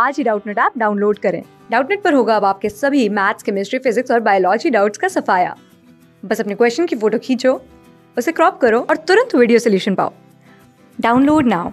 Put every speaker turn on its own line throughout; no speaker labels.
आज ही Doubtnut app download करें डाउटनेट पर होगा अब आपके सभी मैथ्स केमिस्ट्री फिजिक्स और बायोलॉजी डाउट्स का सफाया बस अपने क्वेश्चन की फोटो खींचो उसे क्रॉप करो और तुरंत वीडियो सोल्यूशन पाओ download now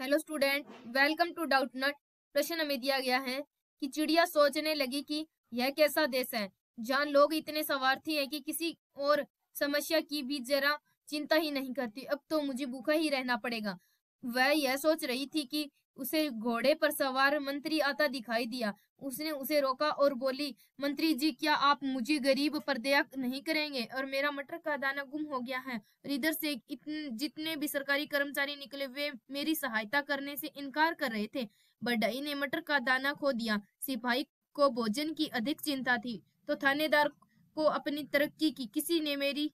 hello student welcome to Doubtnut प्रश्न हमें दिया गया है कि चिड़िया सोचने लगी कि यह कैसा देश है जहाँ लोग इतने स्वार्थी हैं कि किसी और समस्या की भी जरा चिंता ही नहीं करती अब तो मुझे भूखा ही रहना पड़ेगा वह यह सोच रही थी कि उसे घोड़े पर सवार मंत्री आता दिखाई दिया उसने उसे रोका और बोली मंत्री जी क्या आप मुझे गरीब पर दया नहीं करेंगे और मेरा मटर का दाना गुम हो गया है और इधर से इतने जितने भी सरकारी कर्मचारी निकले वे मेरी सहायता करने से इनकार कर रहे थे बडई ने मटर का दाना खो दिया सिपाही को भोजन की अधिक चिंता थी तो थानेदार को अपनी तरक्की की किसी ने मेरी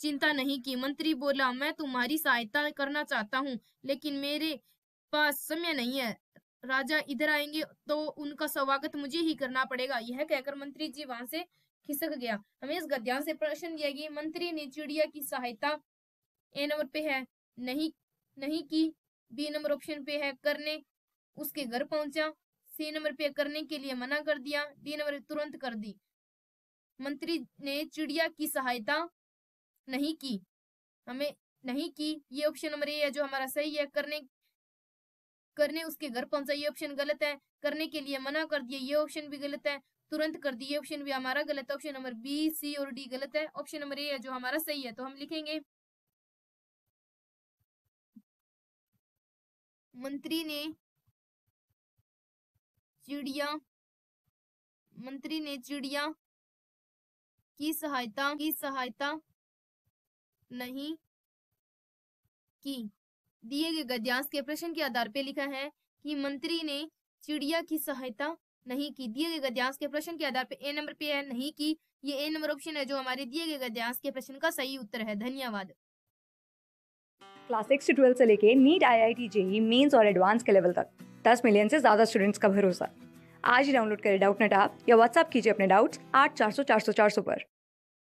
चिंता नहीं की मंत्री बोला मैं तुम्हारी सहायता करना चाहता हूँ लेकिन मेरे पास समय नहीं है राजा इधर आएंगे तो उनका स्वागत मुझे ही करना पड़ेगा यह कहकर मंत्री जी वहां से खिसक गया हमें इस गद्यांश से प्रश्न किया कि मंत्री ने चिड़िया की सहायता ए नंबर पे है नहीं नहीं की बी नंबर ऑप्शन पे है करने उसके घर पहुंचा सी नंबर पे करने के लिए मना कर दिया डी नंबर तुरंत कर दी मंत्री ने चिड़िया की सहायता नहीं की हमें नहीं की ये ऑप्शन नंबर ए है जो हमारा सही है करने करने उसके घर पहुंचा ये ऑप्शन गलत है करने के लिए मना कर दिया ये ऑप्शन भी गलत है तुरंत कर दिए ऑप्शन भी हमारा गलत है ऑप्शन नंबर बी सी और डी गलत है ऑप्शन नंबर ए है जो हमारा सही है तो हम लिखेंगे मंत्री ने चिड़िया मंत्री ने चिड़िया की सहायता की सहायता नहीं की दिए गए गद्यांश के प्रश्न के आधार पर लिखा है कि मंत्री ने चिड़िया की सहायता नहीं की दिए गए गद्यांश के प्रश्न के आधार पर ए नंबर पे है नहीं की ये ए नंबर ऑप्शन है जो हमारे दिए गए गद्यांश के प्रश्न का सही उत्तर है धन्यवाद
क्लास सिक्स से ट्वेल्थ से लेके NEET I I T JEE Mains और एडवांस के लेवल तक दस मिलियन से ज्यादा स्टूडेंट्स का भरोसा आज ही डाउनलोड करें डाउट नेट ऐप या व्हाट्सअप कीजिए अपने डाउट्स आठ चार सौ चार सौ चार सौ पर